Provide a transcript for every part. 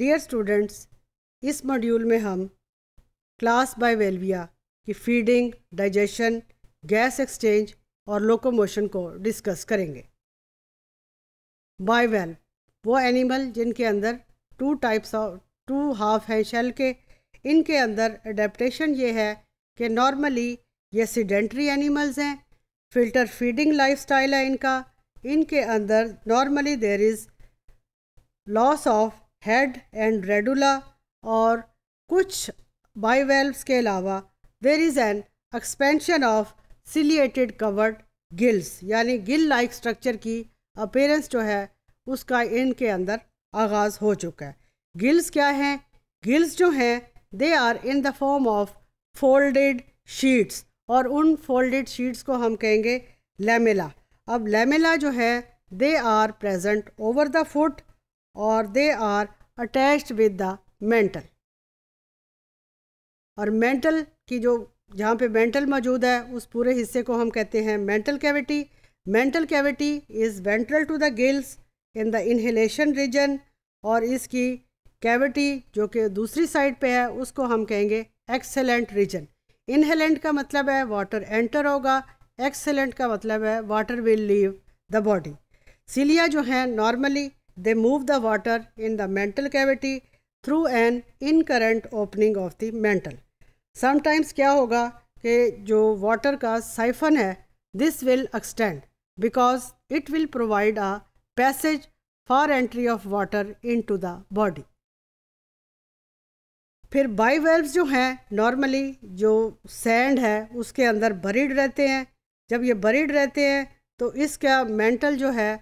Dear students इस module में हम क्लास बाय वेलविया की फीडिंग डाइजेशन गैस एक्सचेंज और लोकोमोशन को डिस्कस करेंगे बाय वेल वो एनिमल जिनके अंदर two types of two half हैं शेल के इनके अंदर एडेप्टेशन ये है कि नॉर्मली ये सीडेंट्री एनिमल्स हैं फिल्टर फीडिंग लाइफस्टाइल है इनका इनके अंदर normally there is loss of head and radula और कुछ बाईवेल्व्स के अलावा there is an expansion of ciliated covered gills यानी गिल लाइक स्ट्रक्चर की अपेरेंस जो है उसका इनके अंदर आगाज़ हो चुका है गिल्स क्या हैं गिल्स जो हैं they are in the form of folded sheets और उन फोल्डेड शीट्स को हम कहेंगे लेमेला अब लेमेला जो है they are present over the foot और they are attached with the mantle और मेंटल की जो जहाँ पे मेंटल मौजूद है उस पूरे हिस्से को हम कहते हैं mantle cavity mantle cavity is ventral to the gills in the inhalation region और इसकी कैविटी जो कि दूसरी साइड पे है उसको हम कहेंगे एक्सेलेंट रीजन इनहेलेंट का मतलब है वाटर एंटर होगा एक्सेलेंट का मतलब है water will leave the body cilia जो हैं normally They move the water in the mental cavity through an incurrent opening of the mantle sometimes क्या होगा कि जो वाटर का साइफन है this will extend because it will provide a passage for entry of water into the body फिर bivalves जो हैं normally जो सैंड है उसके अंदर बरीड रहते हैं जब ये बरीड रहते हैं तो इसका मेंटल जो है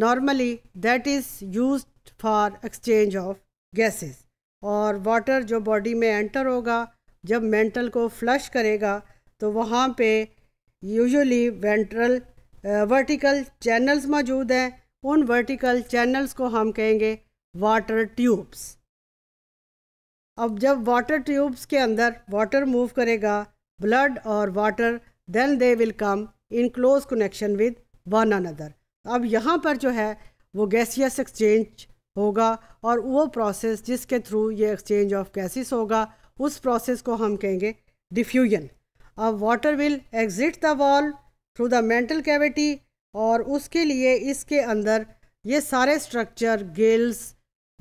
normally that is use for exchange of gases और वाटर जो बॉडी में एंटर होगा जब मेंटल को फ्लश करेगा तो वहाँ पे ventral वेंट्रल वर्टिकल चैनल्स मौजूद हैं उन वर्टिकल चैनल्स को हम कहेंगे वाटर ट्यूब्स अब जब वाटर ट्यूब्स के अंदर वाटर मूव करेगा ब्लड और water then they will come in close connection with one another अब यहाँ पर जो है वो गैसियस एक्सचेंज होगा और वो प्रोसेस जिसके थ्रू ये एक्सचेंज ऑफ गैसेस होगा उस प्रोसेस को हम कहेंगे डिफ्यूजन अब water will exit the wall through the mantle cavity और उसके लिए इसके अंदर ये सारे स्ट्रक्चर गेल्स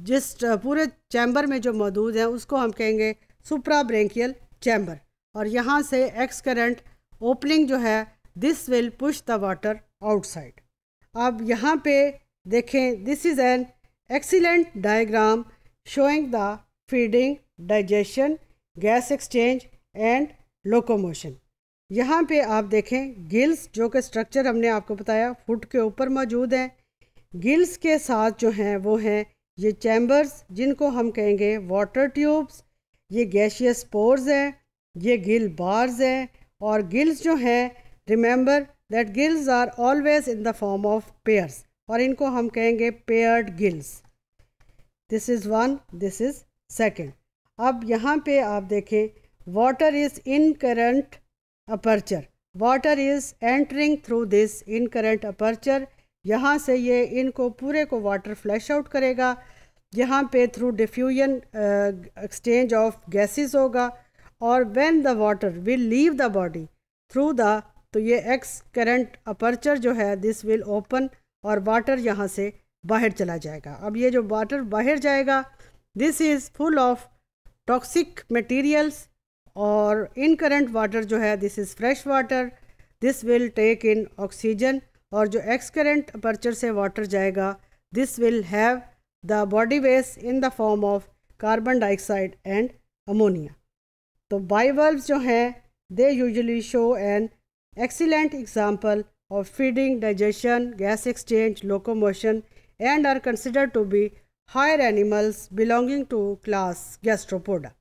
जिस पूरे चैम्बर में जो मौजूद हैं उसको हम कहेंगे सुप्रा ब्रेंकियल चैम्बर और यहाँ से एक्स करंट ओपनिंग जो है this will push the water outside अब यहाँ पे देखें this is an excellent diagram showing the feeding digestion gas exchange and locomotion यहाँ पे आप देखें गिल्स जो कि स्ट्रक्चर हमने आपको बताया फुट के ऊपर मौजूद हैं गिल्स के साथ जो हैं वो हैं ये चैम्बर्स जिनको हम कहेंगे वाटर ट्यूब्स ये गैशियस पोर्स हैं ये गिल बार्स हैं और गिल्स जो हैं remember that gills are always in the form of pairs और इनको हम कहेंगे paired gills this is one this is second अब यहाँ पे आप देखें water is incurrent aperture water is entering through this incurrent aperture यहाँ से ये इनको पूरे को वाटर फ्लैश आउट करेगा यहाँ पे through diffusion exchange of gases होगा और when the water will leave the body through the तो ये एक्स करंट अपर्चर जो है दिस विल ओपन और वाटर यहाँ से बाहर चला जाएगा अब ये जो वाटर बाहर जाएगा this is full of toxic materials और इन करंट वाटर जो है this is fresh water this will take in oxygen और जो एक्स करंट अपर्चर से वाटर जाएगा this will have the body waste in the form of carbon dioxide and ammonia तो bivalve जो हैं they usually show an excellent example of feeding, digestion, gas exchange, locomotion and are considered to be higher animals belonging to class gastropoda.